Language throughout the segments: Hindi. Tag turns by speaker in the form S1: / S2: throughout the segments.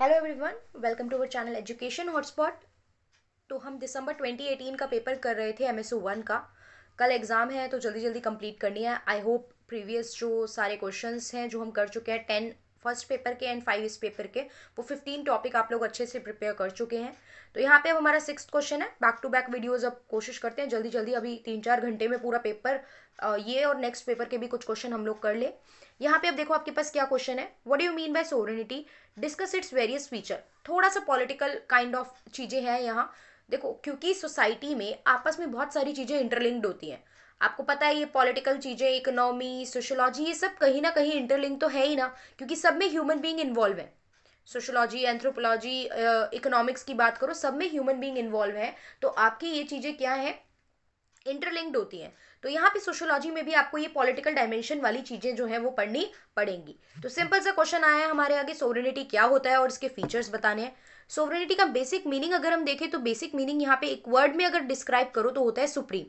S1: Hello everyone welcome to our channel education hotspot तो हम दिसंबर 2018 का पेपर कर रहे थे एम एस वन का कल एग्ज़ाम है तो जल्दी जल्दी कंप्लीट करनी है आई होप प्रीवियस जो सारे क्वेश्चंस हैं जो हम कर चुके हैं टेन फर्स्ट पेपर के एंड फाइव इस पेपर के वो फिफ्टीन टॉपिक आप लोग अच्छे से प्रिपेयर कर चुके हैं तो यहाँ पे अब हमारा सिक्स क्वेश्चन है बैक टू बैक वीडियोज अब कोशिश करते हैं जल्दी जल्दी अभी तीन चार घंटे में पूरा पेपर ये और नेक्स्ट पेपर के भी कुछ क्वेश्चन हम लोग कर ले यहाँ पे अब देखो आपके पास क्या क्वेश्चन है what you mean by sovereignty discuss its various feature थोड़ा सा पॉलिटिकल काइंड ऑफ चीज़ें हैं यहाँ देखो क्योंकि सोसाइटी में आपस में बहुत सारी चीज़ें इंटरलिंक्ड होती हैं आपको पता है ये पॉलिटिकल चीज़ें इकोनॉमी सोशोलॉजी ये सब कहीं ना कहीं इंटरलिंक तो है ही ना क्योंकि सब में ह्यूमन बीइंग इन्वॉल्व है सोशोलॉजी एंथ्रोपोलॉजी इकोनॉमिक्स की बात करो सब में ह्यूमन बीइंग इन्वॉल्व है तो आपकी ये चीज़ें क्या है इंटरलिंक्ड होती हैं तो यहाँ पे सोशोलॉजी में भी आपको ये पॉलिटिकल डायमेंशन वाली चीज़ें जो हैं वो पढ़नी पड़ेंगी तो सिंपल सा क्वेश्चन आया है हमारे आगे सोवरेनिटी क्या होता है और इसके फीचर्स बताने हैं सोवरेनिटी का बेसिक मीनिंग अगर हम देखें तो बेसिक मीनिंग यहाँ पे एक वर्ड में अगर डिस्क्राइब करो तो होता है सुप्रीम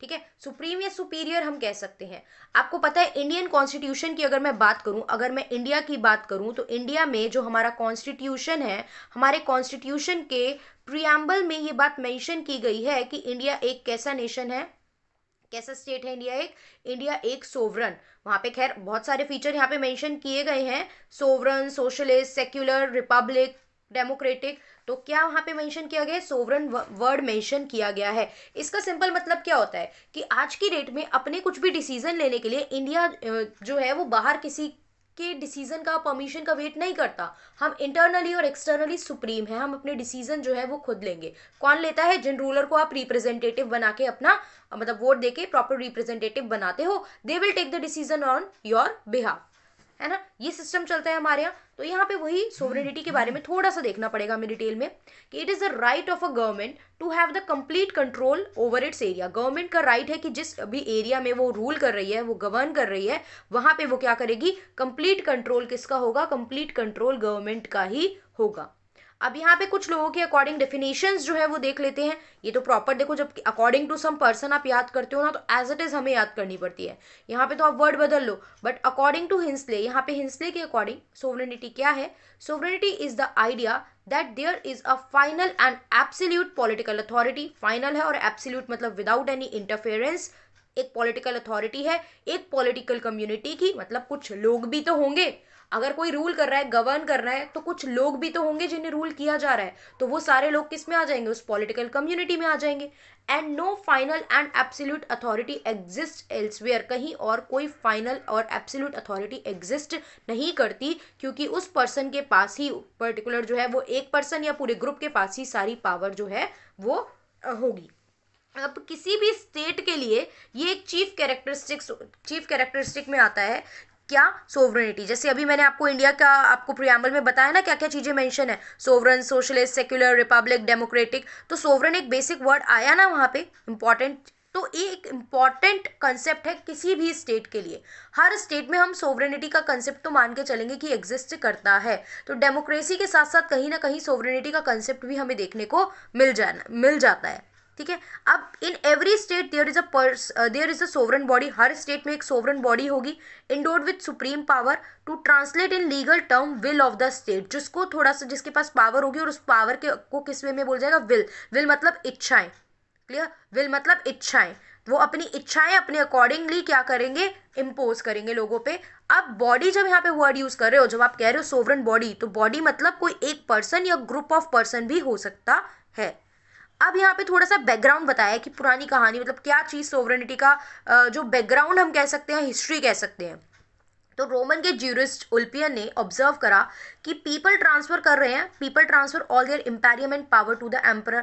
S1: ठीक है सुप्रीम या सुपीरियर हम कह सकते हैं आपको पता है इंडियन कॉन्स्टिट्यूशन की अगर मैं बात करूं अगर मैं इंडिया की बात करूं तो इंडिया में जो हमारा कॉन्स्टिट्यूशन है हमारे कॉन्स्टिट्यूशन के प्रियम्बल में ये बात मेंशन की गई है कि इंडिया एक कैसा नेशन है कैसा स्टेट है इंडिया एक इंडिया एक सोवरन वहाँ पे खैर बहुत सारे फीचर यहाँ पे मेंशन किए गए हैं sovereign socialist secular republic democratic तो क्या वहां पे मेंशन किया गया है सोवरन वर्ड मेंशन किया गया है इसका सिंपल मतलब क्या होता है कि आज की डेट में अपने कुछ भी डिसीजन लेने के लिए इंडिया जो है वो बाहर किसी के डिसीजन का परमिशन का वेट नहीं करता हम इंटरनली और एक्सटर्नली सुप्रीम है हम अपने डिसीजन जो है वो खुद लेंगे कौन लेता है जिन रूलर को आप रिप्रेजेंटेटिव बना के अपना मतलब वोट देके प्रॉपर रिप्रेजेंटेटिव बनाते हो they will take the decision on your behalf है ना ये सिस्टम चलता है हमारे यहाँ तो यहाँ पे वही सोवरेनिटी के बारे में थोड़ा सा देखना पड़ेगा हमें डिटेल में कि it is the right of a government to have the complete control over its area government का राइट right है कि जिस भी एरिया में वो रूल कर रही है वो गवर्न कर रही है वहाँ पे वो क्या करेगी कंप्लीट कंट्रोल किसका होगा कंप्लीट कंट्रोल गवर्नमेंट का ही होगा अब यहाँ पे कुछ लोगों के अकॉर्डिंग डेफिनेशन जो है वो देख लेते हैं ये तो प्रॉपर देखो जब अकॉर्डिंग टू सम पर्सन आप याद करते हो ना तो एज इट इज़ हमें याद करनी पड़ती है यहाँ पे तो आप वर्ड बदल लो बट अकॉर्डिंग टू हिंसले यहाँ पे हिंसले के अकॉर्डिंग सोवरेनिटी क्या है sovereignty is the idea that there is a final and absolute political authority final है और एब्सोल्यूट मतलब विदाउट एनी इंटरफेरेंस एक पॉलिटिकल अथॉरिटी है एक पॉलिटिकल कम्युनिटी की मतलब कुछ लोग भी तो होंगे अगर कोई रूल कर रहा है गवर्न कर रहा है तो कुछ लोग भी तो होंगे जिन्हें रूल किया जा रहा है तो वो सारे लोग किस में आ जाएंगे उस पॉलिटिकल कम्युनिटी में आ जाएंगे and no final and absolute authority exist elsewhere कहीं और कोई फाइनल और एब्सोल्यूट अथॉरिटी एग्जिस्ट नहीं करती क्योंकि उस पर्सन के पास ही पर्टिकुलर जो है वो एक पर्सन या पूरे ग्रुप के पास ही सारी पावर जो है वो होगी अब किसी भी स्टेट के लिए ये एक चीफ कैरेक्टरिस्टिक्स चीफ कैरेक्टरिस्टिक में आता है क्या सोवरेनिटी जैसे अभी मैंने आपको इंडिया का आपको प्रियाम्बल में बताया ना क्या क्या चीज़ें मेंशन है sovereign socialist secular republic democratic तो सोवरन एक बेसिक वर्ड आया ना वहाँ पे इंपॉर्टेंट तो ये एक इम्पॉर्टेंट कंसेप्ट है किसी भी स्टेट के लिए हर स्टेट में हम सोवरेनिटी का कंसेप्ट तो मान के चलेंगे कि एग्जिस्ट करता है तो डेमोक्रेसी के साथ साथ कहीं ना कहीं सोवरेनिटी का कंसेप्ट भी हमें देखने को मिल जाना मिल जाता है ठीक है अब in every state there is a there is a sovereign body हर स्टेट में एक सोवरन बॉडी होगी endowed with supreme power to translate in legal term will of the state जिसको थोड़ा सा जिसके पास पावर होगी और उस पावर के को किस वे में बोल जाएगा विल विल मतलब इच्छाएं क्लियर विल मतलब इच्छाएं वो अपनी इच्छाएं अपने अकॉर्डिंगली क्या करेंगे इम्पोज करेंगे लोगों पे अब बॉडी जब यहाँ पे वर्ड यूज कर रहे हो जब आप कह रहे हो सोवरन बॉडी तो बॉडी मतलब कोई एक पर्सन या ग्रुप ऑफ पर्सन भी हो सकता है अब यहाँ पे थोड़ा सा बैकग्राउंड बताया कि पुरानी कहानी मतलब क्या चीज़ सोवरेनिटी का जो बैकग्राउंड हम कह सकते हैं हिस्ट्री कह सकते हैं तो रोमन के ज्यूरिस्ट उल्पियन ने ऑब्जर्व करा कि पीपल ट्रांसफ़र कर रहे हैं people transfer all their imperium and power to the emperor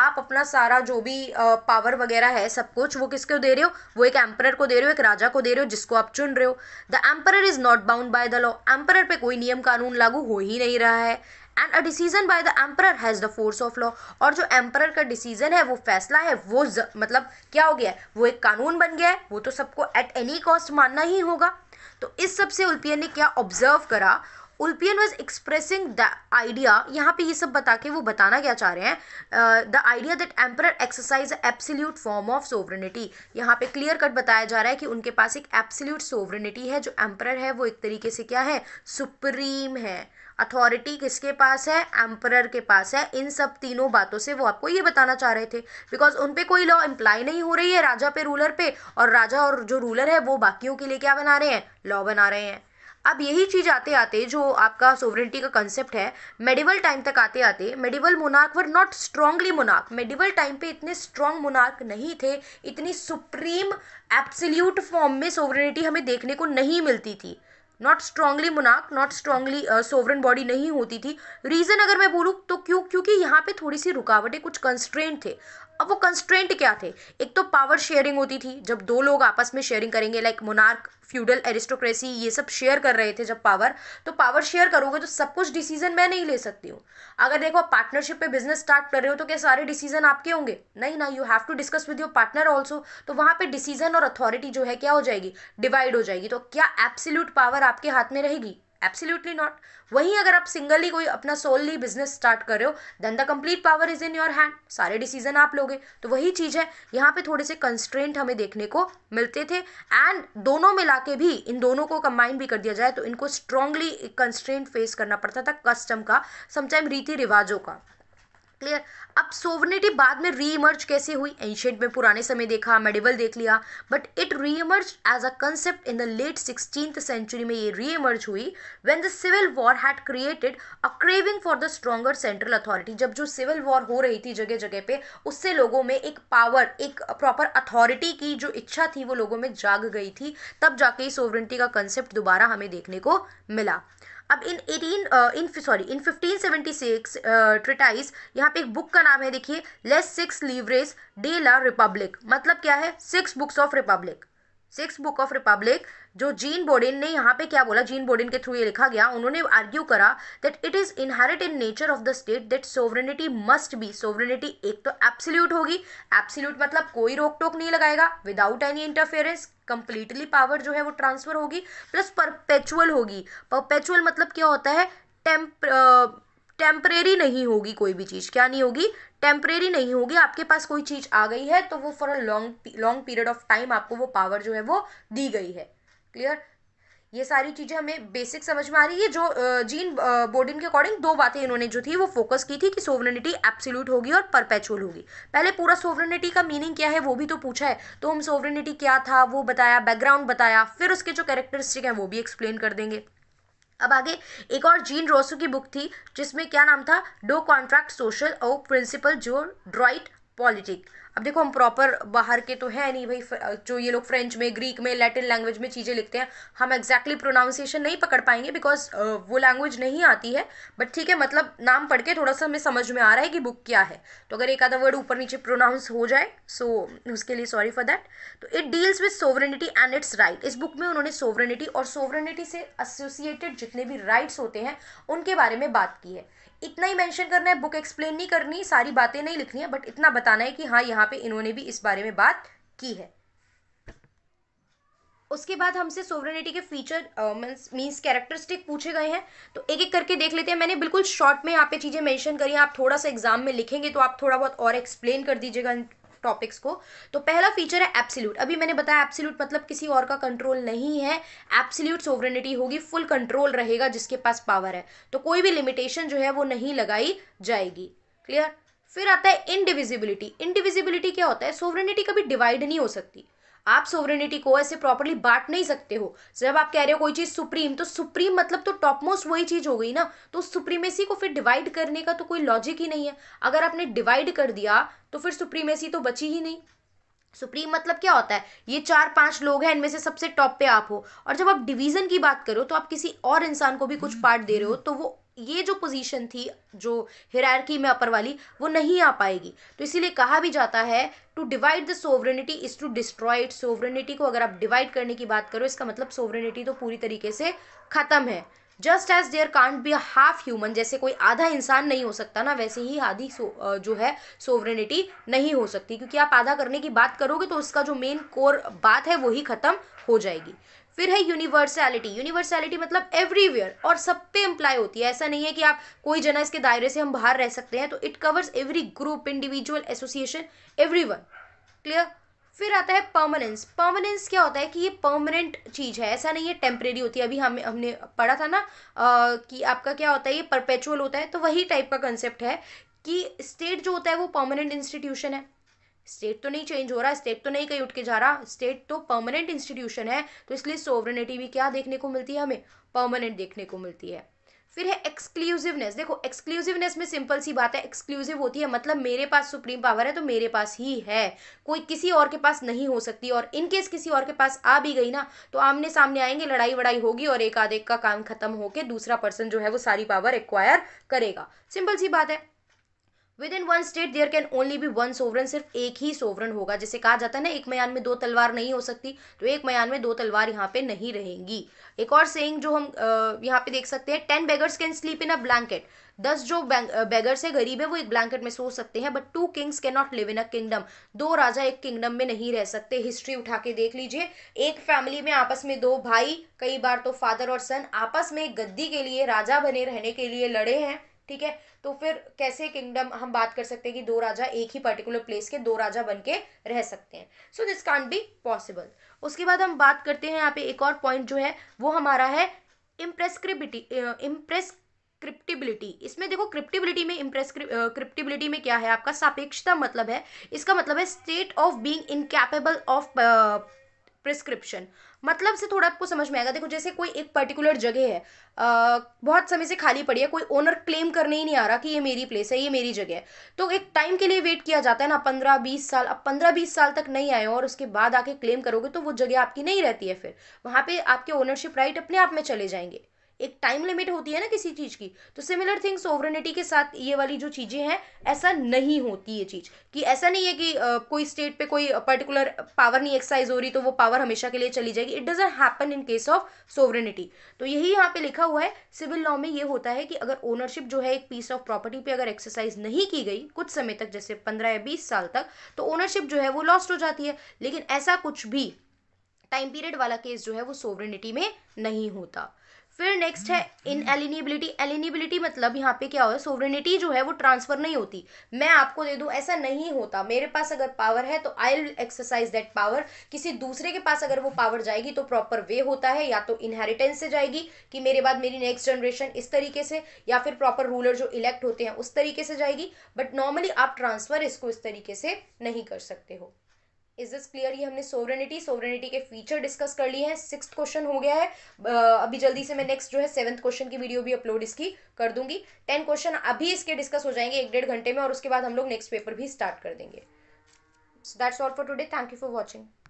S1: आप अपना सारा जो भी पावर वगैरह है सब कुछ वो किसको दे रहे हो वो एक एम्पर को दे रहे हो एक राजा को दे रहे हो जिसको आप चुन रहे हो the emperor is not bound by the law emperor पे कोई नियम कानून लागू हो ही नहीं रहा है and a decision by the emperor has the force of law और जो एम्परर का डिसीजन है वो फैसला है वो ज, मतलब क्या हो गया है वो एक कानून बन गया है वो तो सबको एट एनी कॉस्ट मानना ही होगा तो इस सब से उल्पियन ने क्या ऑब्जर्व करा Ulpian was expressing the idea यहाँ पे ये सब बता के वो बताना क्या चाह रहे हैं the idea that emperor exercise absolute form of sovereignty यहाँ पे क्लियर कट बताया जा रहा है कि उनके पास एक एब्सोल्यूट सोवरेनिटी है जो एम्परर है वो एक तरीके से क्या है सुप्रीम है अथॉरिटी किसके पास है एम्पर के पास है इन सब तीनों बातों से वो आपको ये बताना चाह रहे थे बिकॉज उन पर कोई लॉ इम्प्लाई नहीं हो रही है राजा पे रूलर पे और राजा और जो रूलर है वो बाकियों के लिए क्या बना रहे हैं लॉ बना रहे हैं अब यही चीज़ आते आते जो आपका सोवरेंटी का कंसेप्ट है मेडिवल टाइम तक आते आते medieval monarch were not strongly monarch medieval time पे इतने स्ट्रांग मोनार्क नहीं थे इतनी सुप्रीम एब्सल्यूट फॉर्म में सोवरेनिटी हमें देखने को नहीं मिलती थी नॉट स्ट्रांगली मुनाक नॉट स्ट्रांगली सोवरन बॉडी नहीं होती थी रीज़न अगर मैं बोलूँ तो क्यों क्योंकि यहाँ पे थोड़ी सी रुकावटें कुछ कंस्ट्रेंट थे अब वो कंस्ट्रेंट क्या थे एक तो पावर शेयरिंग होती थी जब दो लोग आपस में शेयरिंग करेंगे लाइक मोनार्क फ्यूडल एरिस्टोक्रेसी ये सब शेयर कर रहे थे जब पावर तो पावर शेयर करोगे तो सब कुछ डिसीजन मैं नहीं ले सकती हूँ अगर देखो आप पार्टनरशिप पे बिजनेस स्टार्ट कर रहे हो तो क्या सारे डिसीजन आपके होंगे नहीं ना you have to discuss with your partner also तो वहाँ पर डिसीजन और अथॉरिटी जो है क्या हो जाएगी डिवाइड हो जाएगी तो क्या एब्सिल्यूट पावर आपके हाथ में रहेगी एब्सोल्युटली नॉट वहीं अगर आप सिंगली कोई अपना सोलली बिजनेस स्टार्ट कर रहे हो then the complete power is in your hand सारे डिसीजन आप लोगे तो वही चीज़ है यहाँ पे थोड़े से कंस्ट्रेंट हमें देखने को मिलते थे एंड दोनों मिला के भी इन दोनों को कंबाइन भी कर दिया जाए तो इनको स्ट्रांगली कंस्ट्रेंट फेस करना पड़ता था कस्टम का समटाइम रीति रिवाजों का क्लियर अब सोवनिटी बाद में री इमर्ज कैसे हुई एंशियंट में पुराने समय देखा मेडिवल देख लिया but it reemerge as a concept in the late sixteen century में ये री इमर्ज हुई when the civil war had created a craving for the stronger central authority जब जो सिविल वॉर हो रही थी जगह जगह पे उससे लोगों में एक पावर एक प्रॉपर अथॉरिटी की जो इच्छा थी वो लोगों में जाग गई थी तब जाके ही सोवरेंटी का कंसेप्ट दोबारा हमें देखने को मिला अब in eighteen in sorry in fifteen seventy six treatise यहाँ पे एक बुक का नाम है देखिए Les Six Livres de la Republique मतलब क्या है six books of republic six book of republic जो जीन बोडेन ने यहाँ पे क्या बोला जीन बोडेन के थ्रू ये लिखा गया उन्होंने आर्ग्यू करा that it is inherent in nature of the state that sovereignty must be sovereignty एक तो एब्सोल्यूट होगी एब्सोल्यूट मतलब कोई रोक टोक नहीं लगाएगा without any interference completely power जो है वो ट्रांसफर होगी प्लस परपेचुअल होगी परपेचुअल मतलब क्या होता है टेम्प टेम्परेरी नहीं होगी कोई भी चीज़ क्या नहीं होगी टेम्परेरी नहीं होगी आपके पास कोई चीज़ आ गई है तो वो for a long long period of time आपको वो पावर जो है वो दी गई है क्लियर ये सारी चीज़ें हमें बेसिक समझ में आ रही है जो जीन बोर्डिन के अकॉर्डिंग दो बातें इन्होंने जो थी वो फोकस की थी कि सोवरेनिटी एब्सोल्यूट होगी और परपेचुअल होगी पहले पूरा सोवरेनिटी का मीनिंग क्या है वो भी तो पूछा है तो हम सोवरेनिटी क्या था वो बताया बैकग्राउंड बताया फिर उसके जो कैरेक्टरिस्टिक हैं वो भी एक्सप्लेन कर देंगे अब आगे एक और जीन रोसो की बुक थी जिसमें क्या नाम था डो कॉन्ट्रैक्ट सोशल और प्रिंसिपल जो ड्राइट पॉलिटिक अब देखो हम प्रॉपर बाहर के तो है नहीं भाई जो ये लोग फ्रेंच में ग्रीक में लैटिन लैंग्वेज में चीज़ें लिखते हैं हम एग्जैक्टली प्रोनाउंसिएशन नहीं पकड़ पाएंगे बिकॉज वो लैंग्वेज नहीं आती है बट ठीक है मतलब नाम पढ़ के थोड़ा सा हमें समझ में आ रहा है कि बुक क्या है तो अगर एक आधा वर्ड ऊपर नीचे प्रोनाउंस हो जाए सो so, उसके लिए सॉरी फॉर दैट तो it deals with sovereignty and it's right इस बुक में उन्होंने सोवरेनिटी और सोवरेनिटी से एसोसिएटेड जितने भी राइट्स होते हैं उनके बारे में बात की है इतना ही मेंशन करना है बुक एक्सप्लेन नहीं करनी सारी बातें नहीं लिखनी है बट इतना बताना है कि हाँ यहाँ पे इन्होंने भी इस बारे में बात की है उसके बाद हमसे सोवरेनिटी के फीचर मीन्स कैरेक्टरिस्टिक पूछे गए हैं तो एक एक करके देख लेते हैं मैंने बिल्कुल शॉर्ट में यहाँ पे चीज़ें मेंशन करी हैं आप थोड़ा सा एग्जाम में लिखेंगे तो आप थोड़ा बहुत और एक्सप्लेन कर दीजिएगा टॉपिक्स को तो पहला फीचर है एप्सिल्यूट अभी मैंने बताया एप्सिल्यूट मतलब किसी और का कंट्रोल नहीं है एप्सिल्यूट सोवरेनिटी होगी फुल कंट्रोल रहेगा जिसके पास पावर है तो कोई भी लिमिटेशन जो है वो नहीं लगाई जाएगी क्लियर फिर आता है इनडिविजिबिलिटी इनडिविजिबिलिटी क्या होता है सोवरेनिटी कभी डिवाइड नहीं हो सकती आप सोवरेनिटी को ऐसे प्रॉपरली बांट नहीं सकते हो तो जब आप कह रहे हो कोई चीज़ सुप्रीम तो सुप्रीम मतलब तो टॉप मोस्ट वही चीज़ हो गई ना तो सुप्रीमेसी को फिर डिवाइड करने का तो कोई लॉजिक ही नहीं है अगर आपने डिवाइड कर दिया तो फिर सुप्रीमेसी तो बची ही नहीं सुप्रीम मतलब क्या होता है ये चार पांच लोग हैं इनमें से सबसे टॉप पे आप हो और जब आप डिवीजन की बात करो तो आप किसी और इंसान को भी कुछ पार्ट हम्म, दे रहे हो हम्म। तो वो ये जो पोजीशन थी जो हिरारकी में अपर वाली वो नहीं आ पाएगी तो इसीलिए कहा भी जाता है to divide the sovereignty is to destroy it sovereignty को अगर आप डिवाइड करने की बात करो इसका मतलब सोवरेनिटी तो पूरी तरीके से ख़त्म है just as there can't be half human जैसे कोई आधा इंसान नहीं हो सकता ना वैसे ही आधी जो है सोवरेनिटी नहीं हो सकती क्योंकि आप आधा करने की बात करोगे तो उसका जो मेन कोर बात है वो ही ख़त्म हो जाएगी फिर है यूनिवर्सैलिटी यूनिवर्सैलिटी मतलब एवरीवेयर और सब पे इम्प्लाई होती है ऐसा नहीं है कि आप कोई जना इसके दायरे से हम बाहर रह सकते हैं तो it covers every group individual association every one clear फिर आता है परमानेंस परमानेंस क्या होता है कि ये परमानेंट चीज़ है ऐसा नहीं है टेम्परेरी होती है अभी हम हमने पढ़ा था ना आ, कि आपका क्या होता है ये परपेचुअल होता है तो वही टाइप का कंसेप्ट है कि स्टेट जो होता है वो परमानेंट इंस्टीट्यूशन है स्टेट तो नहीं चेंज हो रहा स्टेट तो नहीं कहीं उठ के जा रहा स्टेट तो परमानेंट इंस्टीट्यूशन है तो इसलिए सोवरेनिटी भी क्या देखने को मिलती है हमें परमानेंट देखने को मिलती है फिर है एक्सक्लूसिवनेस देखो एक्सक्लूसिवनेस में सिंपल सी बात है एक्सक्लूसिव होती है मतलब मेरे पास सुप्रीम पावर है तो मेरे पास ही है कोई किसी और के पास नहीं हो सकती और इनकेस किसी और के पास आ भी गई ना तो आमने सामने आएंगे लड़ाई वड़ाई होगी और एक आधे का काम खत्म होकर दूसरा पर्सन जो है वो सारी पावर एक्वायर करेगा सिंपल सी बात है within one state there can only be one sovereign सिर्फ एक ही सोवरन होगा जैसे कहा जाता है ना एक मयान में दो तलवार नहीं हो सकती तो एक मयान में दो तलवार यहाँ पे नहीं रहेंगी एक और सेइंग जो हम यहाँ पे देख सकते हैं ten beggars can sleep in a blanket दस जो बेगर्स है गरीब है वो एक ब्लैंकेट में सो सकते हैं but two kings can not live in a kingdom दो राजा एक किंगडम में नहीं रह सकते हिस्ट्री उठा के देख लीजिए एक फैमिली में आपस में दो भाई कई बार तो फादर और सन आपस में गद्दी के लिए राजा बने रहने के लिए लड़े हैं ठीक है तो फिर कैसे किंगडम हम बात कर सकते हैं कि दो राजा एक ही पर्टिकुलर प्लेस के दो राजा बन के रह सकते हैं so this can't be possible उसके बाद हम बात करते हैं यहाँ पे एक और पॉइंट जो है वो हमारा है इम्प्रेस्क्रिबिटी इम्प्रेस क्रिप्टिबिलिटी इसमें देखो क्रिप्टिबिलिटी में इम्प्रेस क्रिप्टिबिलिटी में क्या है आपका सापेक्षता मतलब है इसका मतलब है state of being incapable of prescription मतलब से थोड़ा आपको समझ में आएगा देखो जैसे कोई एक पर्टिकुलर जगह है आ, बहुत समय से खाली पड़ी है कोई ओनर क्लेम करने ही नहीं आ रहा कि ये मेरी प्लेस है ये मेरी जगह है तो एक टाइम के लिए वेट किया जाता है ना पंद्रह बीस साल अब पंद्रह बीस साल तक नहीं आए और उसके बाद आके क्लेम करोगे तो वो जगह आपकी नहीं रहती है फिर वहाँ पर आपके ओनरशिप राइट अपने आप में चले जाएंगे एक टाइम लिमिट होती है ना किसी चीज़ की तो सिमिलर थिंग सोवरेनिटी के साथ ये वाली जो चीज़ें हैं ऐसा नहीं होती ये चीज़ कि ऐसा नहीं है कि आ, कोई स्टेट पे कोई पर्टिकुलर पावर नहीं एक्सरसाइज हो रही तो वो पावर हमेशा के लिए चली जाएगी it doesn't happen in case of sovereignty तो यही यहाँ पे लिखा हुआ है सिविल लॉ में ये होता है कि अगर ओनरशिप जो है एक पीस ऑफ प्रॉपर्टी पे अगर एक्सरसाइज नहीं की गई कुछ समय तक जैसे पंद्रह या बीस साल तक तो ओनरशिप जो है वो लॉस्ट हो जाती है लेकिन ऐसा कुछ भी टाइम पीरियड वाला केस जो है वो सोवरेनिटी में नहीं होता फिर नेक्स्ट है इन एलिनिबिलिटी एलिनिबिलिटी मतलब यहाँ पे क्या हो सोवरेनिटी जो है वो ट्रांसफर नहीं होती मैं आपको दे दूँ ऐसा नहीं होता मेरे पास अगर पावर है तो I will exercise that power किसी दूसरे के पास अगर वो पावर जाएगी तो प्रॉपर वे होता है या तो इनहेरिटेंस से जाएगी कि मेरे बाद मेरी नेक्स्ट जनरेशन इस तरीके से या फिर प्रॉपर रूलर जो इलेक्ट होते हैं उस तरीके से जाएगी बट नॉर्मली आप ट्रांसफर इसको इस तरीके से नहीं कर सकते हो इज दिस क्लियर ये हमने सोवरेनिटी सोवरेनिटी के फीचर डिस्कस कर लिए हैं सिक्स क्वेश्चन हो गया है अभी जल्दी से मैं नेक्स्ट जो है सेवन्थ क्वेश्चन की वीडियो भी अपलोड इसकी कर दूंगी टेन क्वेश्चन अभी इसके डिस्कस हो जाएंगे एक डेढ़ घंटे में और उसके बाद हम लोग नेक्स्ट पेपर भी स्टार्ट कर देंगे that's all for today thank you for watching